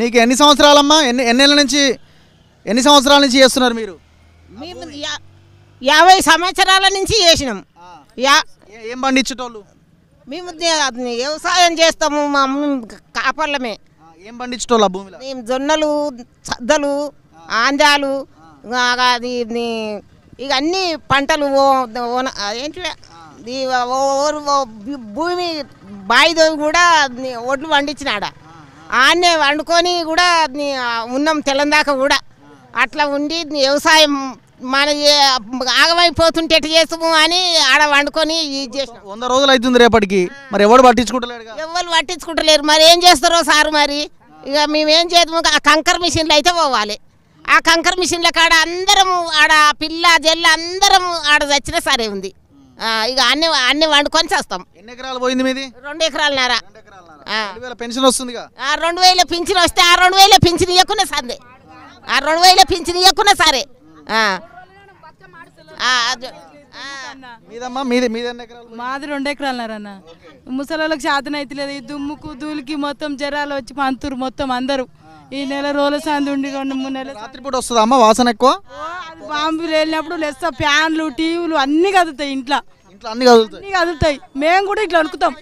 నీకు ఎన్ని సంవత్సరాలమ్మా ఎన్ని నెలల నుంచి ఎన్ని సంవత్సరాల నుంచి చేస్తున్నారు మీరు మేము యా- యాభై సంవత్సరాల నుంచి చేసినాం యా ఏం పండించేటోళ్ళు మేము వ్యవసాయం చేస్తాము మా అమ్మ కాపర్లమే ఏం పండించేటోళ్ళు మేము జొన్నలు సద్దలు ఆంజాలు ఇక అన్ని పంటలు ఓ- ఓన- ఓ- భూమి బాయిదో కూడా ని- ఒడ్లు పండించినాడ ఆడనే వండుకొని కూడా ఉన్నాం తెలందాక కూడా అట్లా ఉండి వ్యవసాయం మన ఆగమైపోతుంటే ఎట్లా చేస్తాము అని ఆడ వండుకొని వంద రోజులు అవుతుంది రేపటికి మరి ఎవరు పట్టించుకుంటలేరు ఎవరు పట్టించుకుంటలేరు మరి ఏం చేస్తారో సార్ మరి ఇక మేమేం చేద్దాము ఆ కంకర్ మిషన్లు అయితే పోవాలి ఆ కంకర్ మిషన్ల కాడ అందరం ఆడ పిల్ల జెల్ల అందరం ఆడ చచ్చిన సరే ఉంది ఇక అన్ని అన్ని వండుకొని చేస్తాం ఎన్ని ఎకరాలు పోయింది మీది రెండు ఎకరాలన్నర పెన్షన్ వస్తుంది ఆ రెండు వేల పింఛన్ వస్తే ఆ రెండు వేల పింఛన్ ఇవ్వకున్నా సందే ఆ రెండు వేల పింఛన్ ఇవ్వకున్నా సరే మీదమ్మా మీది మాది రెండు ఎకరాలన్నారన్న ముసలి శాతం అవుతలేదు ఈ దుమ్ముకు దూలికి మొత్తం జ్వరాలు వచ్చి పంతురు మొత్తం అందరూ ఈ నెల రోజుల సంది ఉండి మూడు నెలలు రాత్రిపూట వస్తుందా అమ్మ వాసన ఎక్కువ బాంబులు వెళ్ళినప్పుడు లెస్ ఫ్యాన్లు టీవీలు అన్ని కదులుతాయి ఇంట్లో ఇంట్లో అన్ని కదులుతాయి మేము కూడా ఇట్లా వణుకుతాం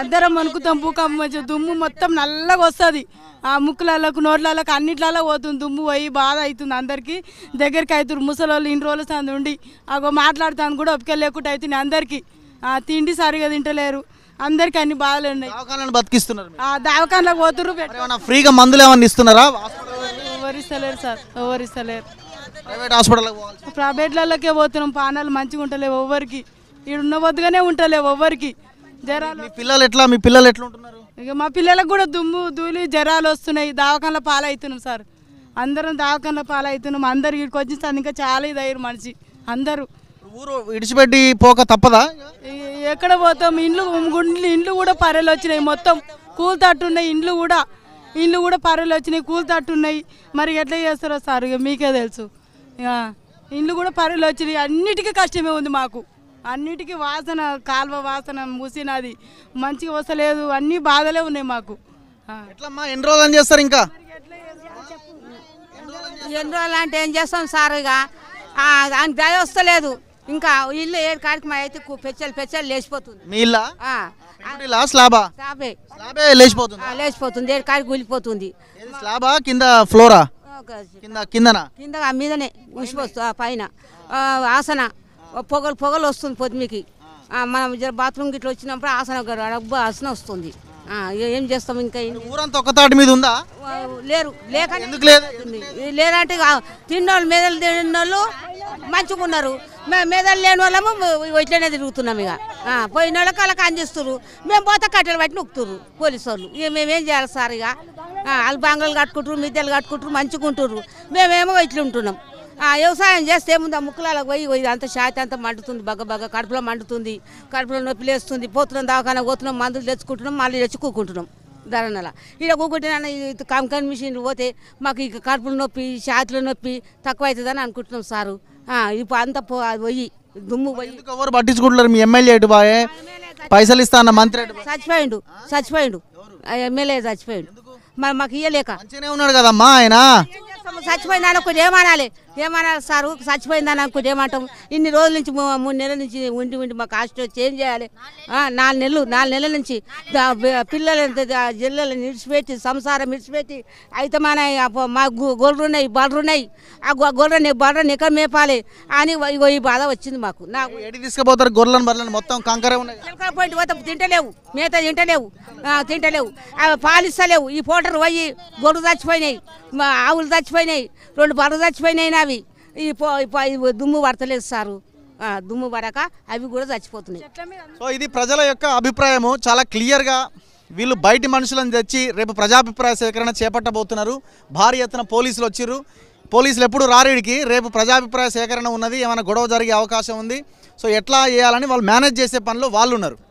అందరం అనుకుతాం భూకంపం వచ్చి దుమ్ము మొత్తం నల్లగా వస్తుంది ఆ ముక్కులకు నోట్లలోకి అన్నిట్లలో పోతుంది దుమ్ము పోయి బాధ అవుతుంది అందరికీ దగ్గరికి అవుతుంది ముసలి ఇన్ని రోజులు సంది ఉండి అగో మాట్లాడుతాను కూడా ఒప్పుకెళ్ళి లేకుండా అవుతుంది అందరికీ తిండి సరిగా తింటలేరు అందరికి అన్ని బాధలు ఉన్నాయి బతికిస్తున్నారు దవాఖానలకు పోతున్నారు ఫ్రీగా మందులు ఏమన్నా ఇస్తున్నారా ఎవరిస్తలేరు సార్ ఎవరిస్తలేరు ప్రైవేట్ హాస్పిటల్ ప్రైవేట్లలోకే పోతున్నాం పానాలు మంచిగా ఉంటలేవు ఎవ్వరికి ఈడున్న వద్దుగానే ఉంటలేవు ఎవ్వరికి జ్వరాలు మీ పిల్లలు ఎట్లా మీ పిల్లలు ఎట్లా ఉంటున్నారు ఇక మా పిల్లలకు కూడా దుమ్ము ధూళి జ్వరాలు వస్తున్నాయి దవాఖానలో పాలవుతున్నాం సార్ అందరం దవాఖానలో పాలవుతున్నాం అందరు ఇక్కడికి సార్ ఇంకా చాలా ఇదయ్యారు మనిషి అందరూ ఊరు విడిచిపెట్టి పోక తప్పదా ఎక్కడ పోతాం ఇండ్లు గుండ్లు ఇండ్లు కూడా పర్రెలు వచ్చినాయి మొత్తం కూల్ తట్టున్నాయి ఇండ్లు కూడా ఇండ్లు కూడా పర్రెలు వచ్చినాయి కూల్ తట్టున్నాయి మరి ఎట్లా చేస్తారో సార్ ఇక మీకే తెలుసు ఇండ్లు కూడా పర్రెలు వచ్చినాయి అన్నిటికీ కష్టమే ఉంది మాకు అన్నిటికీ వాసన కాల్వ వాసన మూసినది మంచిగా వస్తలేదు అన్ని బాధలే ఉన్నాయి మాకు ఎట్లమ్మా ఎన్ని రోజులు చేస్తారు ఇంకా ఎన్ని రోజులు అంటే ఏం చేస్తాం సార్ ఇక దానికి దయ వస్తలేదు ఇంకా ఇల్లు ఏడు కాడికి మా అయితే పెచ్చలు పెచ్చలు లేచిపోతుంది మీ ఇల్లా స్లాబా స్లాబే స్లాబే లేచిపోతుంది లేచిపోతుంది ఏడు కాడికి కూలిపోతుంది స్లాబా కింద ఫ్లోరా కింద కిందనా కింద మీదనే ఉసిపోస్తుంది పైన ఆసన పొగలు పొగలు వస్తుంది పొద్దుమికి మనం బాత్రూమ్ గిట్ల వచ్చినప్పుడు ఆసన ఆసన వస్తుంది ఏం చేస్తాం ఇంకా ఊరంతా తాటి మీద ఉందా లేరు లేక లేదంటే తిన్నోళ్ళు మెదలు తిన్నోళ్ళు మంచిగా ఉన్నారు మెదలు లేని వాళ్ళము ఇట్లనే తిరుగుతున్నాం ఇక పోయిన వాళ్ళకి వాళ్ళకి అందిస్తున్నారు మేము పోతే కట్టెలు పట్టి నొక్కుతురు పోలీసు వాళ్ళు ఇక మేమేం చేయాలి సార్ ఇక వాళ్ళు బంగ్లు కట్టుకుంటారు మిద్దెలు కట్టుకుంటారు మంచిగా ఉంటారు మేమేమో ఇట్లా ఉంటున్నాం వ్యవసాయం చేస్తే ఏముంది ఆ ముక్కలాలకు పోయి పోయి అంత శాతి అంత మండుతుంది బగ్గ బగ్గ కడుపులో మండుతుంది కడుపులో నొప్పి లేస్తుంది పోతున్నాం దాకా పోతున్నాం మందులు తెచ్చుకుంటున్నాం మళ్ళీ తెచ్చుకుంటున్నాం ధరణల ఇక్కడ కూకుంటున్నా కంకన్ మిషన్లు పోతే మాకు ఇక కడుపుల నొప్పి ఛాతిలో నొప్పి తక్కువ అవుతుందని అనుకుంటున్నాం సారు ఇప్పుడు అంత పోయి దుమ్ము పోయి ఎవరు పట్టించుకుంటున్నారు మీ ఎమ్మెల్యే ఎటు బాయే పైసలు ఇస్తా అన్న మంత్రి చచ్చిపోయిండు చచ్చిపోయిండు ఎమ్మెల్యే చచ్చిపోయిండు మరి మాకు ఇయ్యలేక ఉన్నాడు కదమ్మా ఆయన చచ్చిపోయింది కొంచెం ఏమనాలి ఏమన్నా సార్ చచ్చిపోయిందని అనుకుంటే ఏమంటాం ఇన్ని రోజుల నుంచి మూడు నెలల నుంచి ఉండి ఉండి మాకు హాస్టల్ చేంజ్ చేయాలి నాలుగు నెలలు నాలుగు నెలల నుంచి పిల్లలు జిల్లలు నిడిచిపెట్టి సంసారం విడిచిపెట్టి అయితే మన మా గొర్రెలున్నాయి బర్రున్నాయి ఆ గొర్రెని బర్రని ఎక్కడ మేపాలి అని ఇగో ఈ బాధ వచ్చింది మాకు నాకు తీసుకుపోతారు గొర్రెలను బర్రెలను మొత్తం కంకర ఉన్నాయి చిలకల తింటలేవు మేత తింటలేవు తింటలేవు అవి పాలిస్తలేవు ఈ పోటర్ పోయి గొర్రెలు చచ్చిపోయినాయి ఆవులు చచ్చిపోయినాయి రెండు బర్రెలు చచ్చిపోయినాయి అవి ఈ దుమ్ము పడతలేదు సారు దుమ్ము పడక అవి కూడా చచ్చిపోతున్నాయి సో ఇది ప్రజల యొక్క అభిప్రాయము చాలా క్లియర్గా వీళ్ళు బయటి మనుషులను తెచ్చి రేపు ప్రజాభిప్రాయ సేకరణ చేపట్టబోతున్నారు భారీ ఎత్తున పోలీసులు వచ్చిర్రు పోలీసులు ఎప్పుడు రారీడికి రేపు ప్రజాభిప్రాయ సేకరణ ఉన్నది ఏమైనా గొడవ జరిగే అవకాశం ఉంది సో ఎట్లా చేయాలని వాళ్ళు మేనేజ్ చేసే పనిలో వాళ్ళు ఉన్నారు